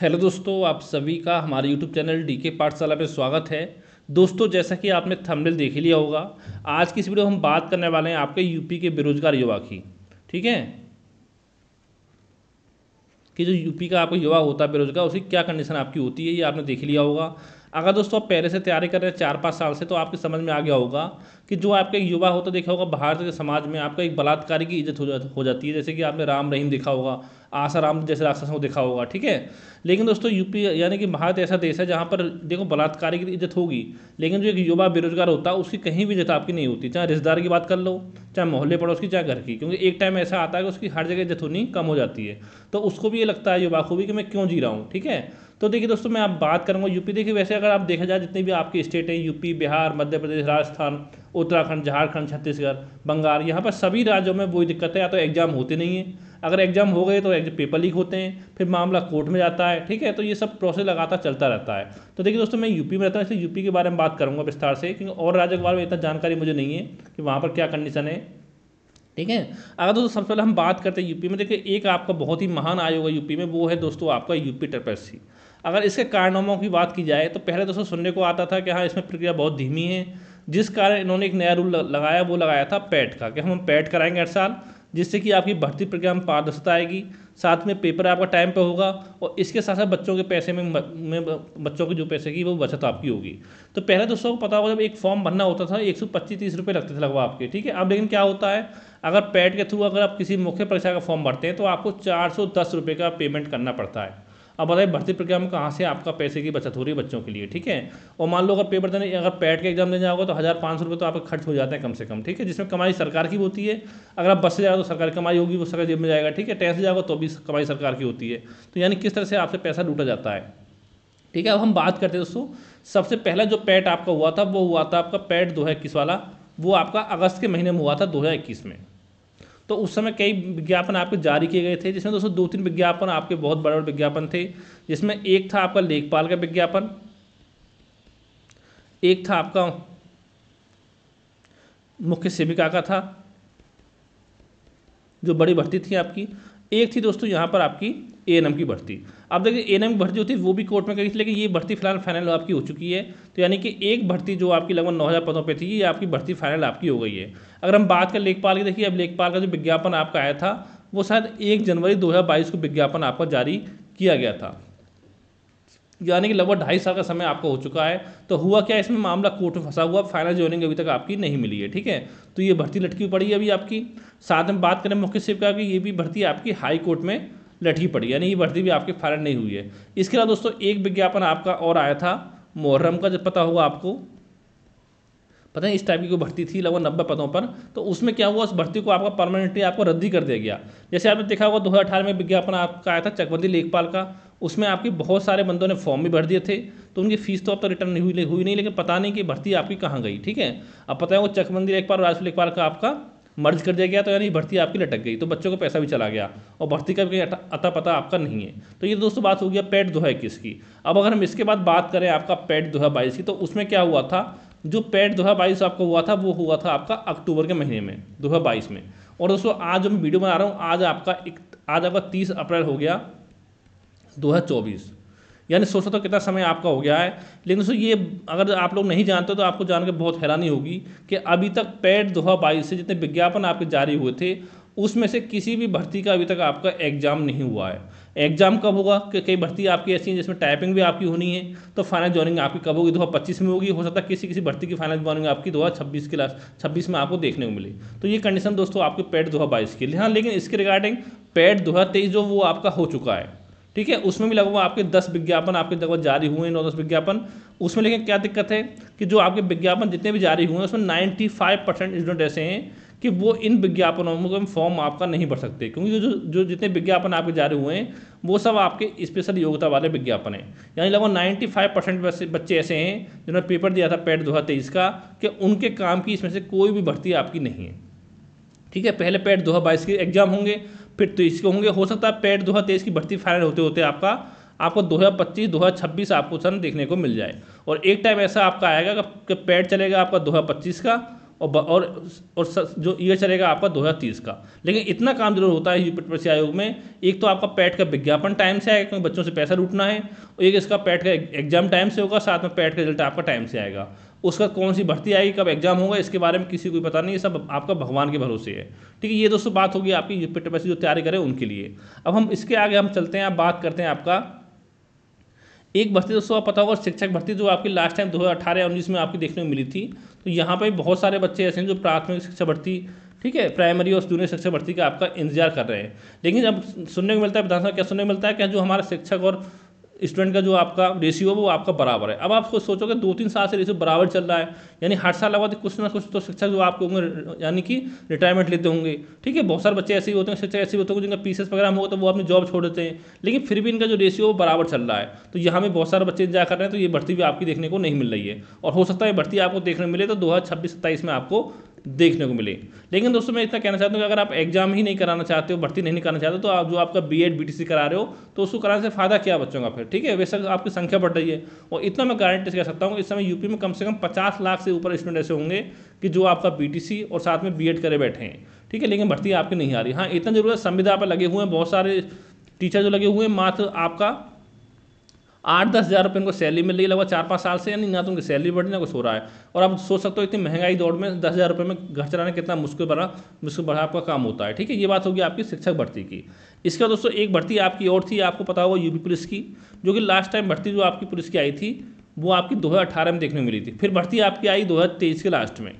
hello दोस्तों आप सभी का हमारे यूट्यूब चैनल डी के पाठशाला में स्वागत है दोस्तों जैसा कि आपने थंबनेल देख लिया होगा आज की इस वीडियो हम बात करने वाले हैं आपके यूपी के बेरोजगार युवा की ठीक है कि जो यूपी का आपका युवा होता है बेरोजगार उसकी क्या कंडीशन आपकी होती है ये आपने देख लिया होगा अगर दोस्तों आप पहले से तैयारी कर रहे हैं चार पाँच साल से तो आपकी समझ में आ गया होगा कि जो आपका एक युवा होता देखा होगा बाहर के समाज में आपका एक बलात्कारी की इज्जत हो, हो जाती है जैसे कि आपने राम रहीम देखा होगा आसाराम जैसे राक्षसों को देखा होगा ठीक है लेकिन दोस्तों यूपी यानी कि भारत ऐसा देश है जहाँ पर देखो बलात्कारी की इज्जत होगी लेकिन जो एक युवा बेरोजगार होता है उसकी कहीं भी इज्जत आपकी नहीं होती चाहे रिश्तेदार की बात कर लो चाहे मोहल्ले पड़ोस की चाहे घर की क्योंकि एक टाइम ऐसा आता है कि उसकी हर जगह इज्जत होनी कम हो जाती है तो उसको भी ये लगता है युवा को भी कि मैं क्यों जी रहा हूँ ठीक है तो देखिए दोस्तों मैं आप बात करूँगा यूपी देखिए वैसे अगर आप देखा जाए जितने भी आपके स्टेट हैं यूपी बिहार मध्य प्रदेश राजस्थान उत्तराखंड झारखंड छत्तीसगढ़ बंगाल यहाँ पर सभी राज्यों में वही दिक्कत है या तो एग्जाम होते नहीं है अगर एग्ज़ाम हो गए तो पेपर लीक होते हैं फिर मामला कोर्ट में जाता है ठीक है तो ये सब प्रोसेस लगातार चलता रहता है तो देखिए दोस्तों मैं यूपी में रहता हूँ इसलिए यूपी के बारे में बात करूँगा विस्तार से क्योंकि और राज्य के बारे में इतना जानकारी मुझे नहीं है कि वहाँ पर क्या कंडीशन है ठीक है अगर दोस्तों सबसे पहले हम बात करते हैं यूपी में देखिए एक आपका बहुत ही महान आयोग है यूपी में वो है दोस्तों आपका यूपी ट्रपेसी अगर इसके कारनामों की बात की जाए तो पहले दोस्तों सुनने को आता था कि हाँ इसमें प्रक्रिया बहुत धीमी है जिस कारण इन्होंने एक नया रूल लगाया वो लगाया था पैट का कि हम पैट कराएंगे हर साल जिससे कि आपकी भर्ती प्रक्रिया में पारदर्शिता आएगी साथ में पेपर आपका टाइम पे होगा और इसके साथ साथ बच्चों के पैसे में में बच्चों के जो पैसे की वो बचत आपकी होगी तो पहले दोस्तों को पता होगा जब एक फॉर्म भरना होता था एक सौ पच्चीस तीस रुपये लगते थे लगभग आपके ठीक है अब लेकिन क्या होता है अगर पैट के थ्रू अगर आप किसी मुख्य परीक्षा का फॉर्म भरते हैं तो आपको चार सौ दस रुपये का पेमेंट करना पड़ता है अब बताइए भर्ती प्रक्रिया में कहाँ से आपका पैसे की बचत हो रही है बच्चों के लिए ठीक है और मान लो अगर पेपर देने अगर पैट का एग्जाम देने जाओगे तो हज़ार पाँच सौ रुपये तो आपके खर्च हो जाते हैं कम से कम ठीक है जिसमें कमाई सरकार की होती है अगर आप बस से जाओ तो सरकार की कमाई होगी वो सरकार जेब में जाएगा ठीक है ट्रेन से जाओगे तो भी कमाई सरकार की होती है तो यानी किस तरह से आपसे पैसा लूटा जाता है ठीक है अब हम बात करते हैं दोस्तों सबसे पहला जो पैट आपका हुआ था वो हुआ था आपका पैट दो वाला वो आपका अगस्त के महीने में हुआ था दो में तो उस समय कई विज्ञापन आपके जारी किए गए थे जिसमें दोस्तों दो तीन विज्ञापन आपके बहुत बड़े बड़े विज्ञापन थे जिसमें एक था आपका लेखपाल का विज्ञापन एक था आपका मुख्य सेविका का था जो बड़ी भर्ती थी आपकी एक थी दोस्तों यहाँ पर आपकी ए एन एम की भर्ती अब देखिए ए एन एम की भर्ती होती है वो भी कोर्ट में करी थी लेकिन ये भर्ती फिलहाल फाइनल आपकी हो चुकी है तो यानी कि एक भर्ती जो आपकी लगभग नौ हज़ार पदों पर थी ये आपकी भर्ती फाइनल आपकी हो गई है अगर हम बात करें लेखपाल की देखिए अब लेखपाल का जो विज्ञापन आपका आया था वो शायद एक जनवरी दो को विज्ञापन आपका जारी किया गया था यानी कि लगभग ढाई साल का समय आपका हो चुका है तो हुआ क्या इसमें मामला कोर्ट में फंसा हुआ फाइनल ज्वाइनिंग अभी तक आपकी नहीं मिली है ठीक है तो ये भर्ती लटकी पड़ी है अभी आपकी साथ में बात करें मुख्य सेविका की ये भी भर्ती आपकी हाई कोर्ट में लटकी पड़ी यानी ये भर्ती भी आपकी फाइनल नहीं हुई है इसके अलावा दोस्तों एक विज्ञापन आपका और आया था मुहर्रम का जब पता होगा आपको पता है इस टाइप की कोई भर्ती थी लगभग नब्बे पदों पर तो उसमें क्या हुआ उस भर्ती को आपका परमानेंटली आपको रद्दी कर दिया गया जैसे आपने देखा होगा दो में विज्ञापन आपका आया था चकबंदी लेखपाल का उसमें आपके बहुत सारे बंदों ने फॉर्म भी भर दिए थे तो उनकी फ़ीस तो अब तो रिटर्न नहीं हुई हुई नहीं लेकिन पता नहीं कि भर्ती आपकी कहाँ गई ठीक है अब पता है वो एक बार और राजस्व बार का आपका मर्ज कर दिया गया तो यानी भर्ती आपकी लटक गई तो बच्चों का पैसा भी चला गया और भर्ती का भी अता पता आपका नहीं है तो ये दोस्तों बात हो गया पेड दो इक्कीस की अब अगर हम इसके बाद बात करें आपका पेड दो बाईस की तो उसमें क्या हुआ था जो पैट दो बाईस आपका हुआ था वो हुआ था आपका अक्टूबर के महीने में दो बाईस में और दोस्तों आज जो मैं वीडियो बना रहा हूँ आज आपका एक आज आपका तीस अप्रैल हो गया 2024 यानी सोचो तो कितना समय आपका हो गया है लेकिन दोस्तों ये अगर आप लोग नहीं जानते तो आपको जानकर बहुत हैरानी होगी कि अभी तक पैट दो हज़ार से जितने विज्ञापन आपके जारी हुए थे उसमें से किसी भी भर्ती का अभी तक आपका एग्जाम नहीं हुआ है एग्जाम कब होगा कि कई भर्ती आपकी ऐसी हैं जिसमें टाइपिंग भी आपकी होनी है तो फाइनल ज्वाइनिंग आपकी कब होगी दो हज़ार पच्चीस में होगी हो सकता है किसी किसी भर्ती की फाइनल ज्वाइनिंग आपकी दो हज़ार छब्बीस के लास्ट छब्बीस में आपको देखने को मिली तो ये कंडीशन दोस्तों आपके पैट दो हज़ार बाईस के लिए हाँ लेकिन इसके रिगार्डिंग पैट दो हज़ार तेईस जो वो आपका हो चुका है ठीक है उसमें भी लगभग आपके दस विज्ञापन आपके लगभग जारी हुए हैं नौ दस विज्ञापन उसमें लेकिन क्या दिक्कत है कि जो आपके विज्ञापन जितने भी जारी हुए हैं उसमें नाइन्टी फाइव परसेंट स्टूडेंट ऐसे हैं कि वो इन विज्ञापनों में फॉर्म आपका नहीं भर सकते क्योंकि जो जो जितने विज्ञापन आपके जारी हुए हैं वो सब आपके स्पेशल योग्यता वाले विज्ञापन हैं यानी लगभग नाइन्टी फाइव परसेंट बच्चे ऐसे हैं जिन्होंने पेपर दिया था पैट दो हज़ार तेईस का कि उनके काम की इसमें से कोई भी भर्ती आपकी नहीं है ठीक है पहले पैट दो हज़ार बाईस के एग्जाम होंगे फिर तेईस तो के होंगे हो सकता है पेट दो हज़ार तेईस की भर्ती फाइनल होते होते आपका आपको दो हज़ार पच्चीस दो हज़ार छब्बीस आपको सन देखने को मिल जाए और एक टाइम ऐसा आपका आएगा कि पेट चलेगा आपका दो हज़ार पच्चीस का और और और जो ईयर चलेगा आपका तीस का लेकिन इतना काम जरूर होता है यूपी आयोग में एक तो आपका पैट का विज्ञापन टाइम से आएगा क्योंकि बच्चों से पैसा लूटना है और एक इसका पैट का एग्जाम e-, टाइम से होगा साथ में पैट का रिजल्ट आपका टाइम से आएगा उसका कौन सी भर्ती आएगी कब एग्जाम होगा इसके बारे में किसी को पता नहीं ये सब आपका भगवान के भरोसे है ठीक है ये दोस्तों बात होगी आपकी यूपीटी जो तैयारी करें उनके लिए अब हम इसके आगे हम चलते हैं आप बात करते हैं आपका एक भर्ती दोस्तों आप पता होगा शिक्षक भर्ती जो आपकी लास्ट टाइम दो हज़ार अठारह उन्नीस में आपकी देखने को मिली थी तो यहाँ पर बहुत सारे बच्चे ऐसे हैं जो प्राथमिक शिक्षा भर्ती ठीक है प्राइमरी और जूनियर शिक्षा भर्ती का आपका इंतजार कर रहे हैं लेकिन अब सुनने को मिलता है विधानसभा क्या सुनने को मिलता है क्या जो हमारा शिक्षक और स्टूडेंट का जो आपका रेशियो है वो आपका बराबर है अब आप सोचोगे दो तीन साल से रेशियो बराबर चल रहा है यानी हर साल अवध कुछ ना कुछ तो शिक्षक जो आपके होंगे यानी कि रिटायरमेंट लेते होंगे ठीक है बहुत सारे बच्चे ऐसे ही होते हैं शिक्षक ऐसे होते हैं जिनका पी वगैरह होगा तो वो अपनी जॉब छोड़ देते हैं लेकिन फिर भी इनका जो रेशियो वो बराबर चल रहा है तो यहाँ में बहुत सारे बच्चे इंजॉय कर रहे हैं तो ये भर्ती भी आपकी देखने को नहीं मिल रही है और हो सकता है भर्ती आपको देखने मिले तो दो हज़ार में आपको देखने को मिले लेकिन दोस्तों मैं इतना कहना चाहता हूँ कि अगर आप एग्जाम ही नहीं कराना चाहते हो भर्ती नहीं कराना चाहते तो आप जो आपका बी एड करा रहे हो तो उसको कराने से फ़ायदा क्या बच्चों का फिर ठीक है वैसे तो आपकी संख्या बढ़ रही है और इतना मैं गारंटी कह सकता हूँ इस समय यूपी में कम से कम पचास लाख से ऊपर स्टूडेंट ऐसे होंगे कि जो आपका बी और साथ में बी करे बैठे हैं ठीक है लेकिन भर्ती आपकी नहीं आ रही हाँ इतना जरूर है संविधा पर लगे हुए हैं बहुत सारे टीचर जो लगे हुए हैं मात्र आपका आठ दस हज़ार रुपये इनको सैलरी मिल रही है लगभग चार पाँच साल से यानी ना तो उनकी सैलरी बढ़ने ना कुछ हो रहा है और आप सोच सकते हो इतनी महंगाई दौड़ में दस हज़ार रुपये में घर चलाना कितना मुश्किल बढ़ा मुश्किल बढ़ा आपका काम होता है ठीक है ये बात होगी आपकी शिक्षक भर्ती की इसके बाद दोस्तों एक भर्ती आपकी और थी आपको पता होगा यूपी पुलिस की जो कि लास्ट टाइम भर्ती जो आपकी पुलिस की आई थी वो आपकी दो में देखने मिली थी फिर भर्ती आपकी आई दो के लास्ट में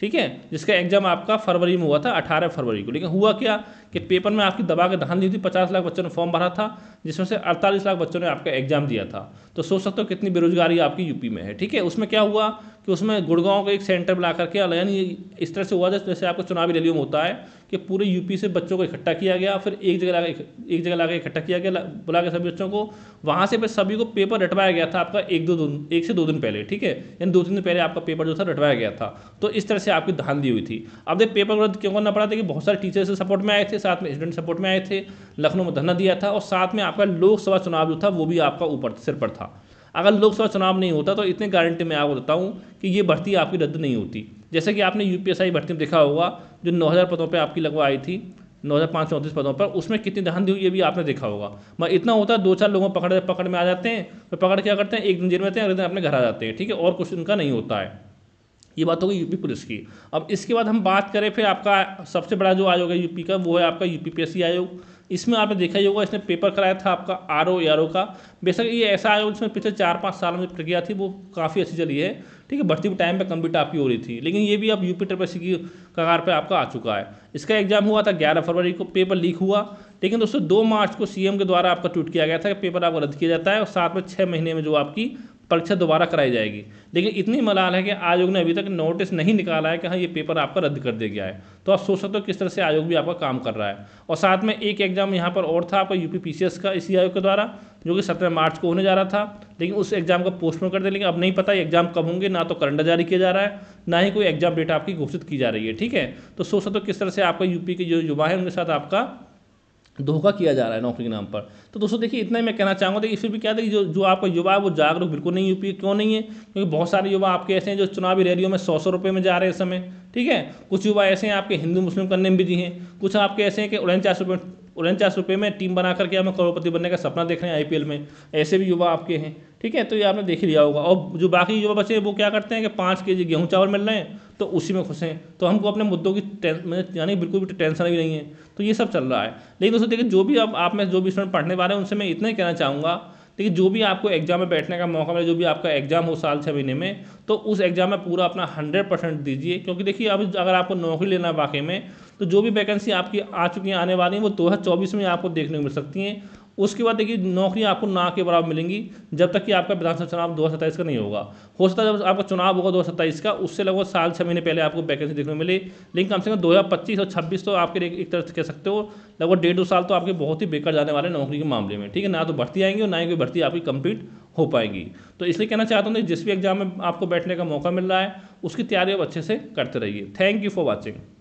ठीक है जिसका एग्जाम आपका फरवरी में हुआ था अठारह फरवरी को लेकिन हुआ क्या कि पेपर में आपकी दबा के धान दी थी पचास लाख बच्चों ने फॉर्म भरा था जिसमें से अड़तालीस लाख बच्चों ने आपका एग्जाम दिया था तो सोच सकते हो कितनी बेरोजगारी आपकी यूपी में है ठीक है उसमें क्या हुआ कि उसमें गुड़गांव का एक सेंटर बना करके यानी इस तरह से हुआ था जैसे आपका चुनावी रैलियों में होता है कि पूरे यूपी से बच्चों को इकट्ठा किया गया फिर एक जगह ला एक जगह लाकर इकट्ठा किया गया बुला के सभी बच्चों को वहाँ से फिर सभी को पेपर रटवाया गया था आपका एक दो दिन एक से दो दिन पहले ठीक है यानी दो तीन दिन पहले आपका पेपर जो था रटवाया गया था तो इस तरह से आपकी दी हुई थी अब देख पेपर रद्द क्यों करना पड़ा था कि बहुत सारे टीचर्स सपोर्ट में आए थे साथ में स्टूडेंट सपोर्ट में आए थे लखनऊ में धरना दिया था और साथ में आपका लोकसभा चुनाव जो था वो भी आपका ऊपर सिर पर था अगर लोकसभा चुनाव नहीं होता तो इतनी गारंटी मैं आपको देता हूँ कि ये भर्ती आपकी रद्द नहीं होती जैसे कि आपने यूपीएसआई भर्ती में देखा होगा जो नौ पदों पर आपकी लगवा आई थी नौ हज़ार पाँच सौ पदों पर उसमें कितनी ध्यान दी हुई ये भी आपने देखा होगा मैं इतना होता है दो चार लोगों पकड़ पकड़ में आ जाते हैं तो पकड़ क्या करते हैं एक दिन जेल में रहते हैं अगले दिन अपने घर आ जाते हैं ठीक है और कुछ उनका नहीं होता है ये बात हो गई यूपी पुलिस की अब इसके बाद हम बात करें फिर आपका सबसे बड़ा जो आयोग है यूपी का वो है आपका यूपी पी आयोग इसमें आपने देखा ही होगा इसने पेपर कराया था आपका आर ओ आर ओ का बेशक ये ऐसा आयोग जिसमें पिछले चार पाँच साल में प्रक्रिया थी वो काफ़ी अच्छी चली है ठीक है भर्ती हुई टाइम पे कम आपकी हो रही थी लेकिन ये भी अब यूपी ट्रिपल सी की कगार पर आपका आ चुका है इसका एग्जाम हुआ था ग्यारह फरवरी को पेपर लीक हुआ लेकिन दोस्तों दो मार्च को सीएम के द्वारा आपका ट्वीट किया गया था कि पेपर आपका रद्द किया जाता है और साथ में छः महीने में जो आपकी परीक्षा दोबारा कराई जाएगी लेकिन इतनी मलाल है कि आयोग ने अभी तक नोटिस नहीं निकाला है कि हाँ ये पेपर आपका रद्द कर दिया गया है तो आप सोच सकते हो किस तरह से आयोग भी आपका काम कर रहा है और साथ में एक एग्जाम यहाँ पर और था आपका यू पी का इसी आयोग के द्वारा जो कि सत्रह मार्च को होने जा रहा था लेकिन उस एग्जाम का पोस्टपोन कर दिया लेकिन अब नहीं पता एग्जाम कब होंगे ना तो कैलेंडर जारी किया जा रहा है ना ही कोई एग्जाम डेट आपकी घोषित की जा रही है ठीक है तो सोच सकते हो किस तरह से आपका यूपी के जो युवा है उनके साथ आपका धोखा किया जा रहा है नौकरी के नाम पर तो दोस्तों देखिए इतना ही मैं कहना चाहूँगा देखिए फिर भी क्या देखिए जो जो आपका युवा है वो जागरूक बिल्कुल नहीं यूपी क्यों नहीं है क्योंकि बहुत सारे युवा आपके ऐसे हैं जो चुनावी रैलियों में सौ सौ रुपये में जा रहे हैं इस समय ठीक है कुछ युवा ऐसे हैं आपके हिंदू मुस्लिम करने में बिजी हैं कुछ आपके ऐसे हैं कि उनचास रुपये उनचास रुपये में टीम बना करके हमें करोड़पति बनने का सपना देख रहे हैं आई में ऐसे भी युवा आपके हैं ठीक है तो ये आपने देख ही लिया होगा और जो बाकी युवा बचे हैं वो क्या करते हैं कि पाँच के जी गेहूँ चावल मिल रहे हैं तो उसी में खुश हैं तो हमको अपने मुद्दों की यानी बिल्कुल भी टेंशन भी नहीं है तो ये सब चल रहा है लेकिन दोस्तों देखिए जो भी आप, आप में जो भी स्टूडेंट पढ़ने वाले हैं उनसे मैं इतना ही कहना चाहूँगा देखिए जो भी आपको एग्जाम में बैठने का मौका मिले जो भी आपका एग्जाम हो साल छः महीने में तो उस एग्जाम में पूरा अपना हंड्रेड परसेंट दीजिए क्योंकि देखिए अब अगर आपको नौकरी लेना है बाकी में तो जो भी वैकेंसी आपकी आ चुकी हैं आने वाली हैं वो दो हज़ार चौबीस में आपको देखने को मिल सकती हैं उसके बाद देखिए नौकरी आपको ना के बराबर मिलेंगी जब तक कि आपका विधानसभा चुनाव दो हज़ार का नहीं होगा हो सकता है जब आपका चुनाव होगा दो हज़ार का उससे लगभग साल छः महीने पहले आपको वैकेंसी देखने को मिले लेकिन कम से कम दो हज़ार पच्चीस और छब्बीस तो आपके एक तरह से कह सकते हो लगभग डेढ़ दो साल तो आपके बहुत ही बेकार जाने वाले नौकरी के मामले में ठीक है ना तो भर्ती आएंगी और ना ही कोई भर्ती आपकी कंप्लीट हो पाएगी तो इसलिए कहना चाहता हूँ कि जिस भी एग्जाम में आपको बैठने का मौका मिल रहा है उसकी तैयारी आप अच्छे से करते रहिए थैंक यू फॉर वॉचिंग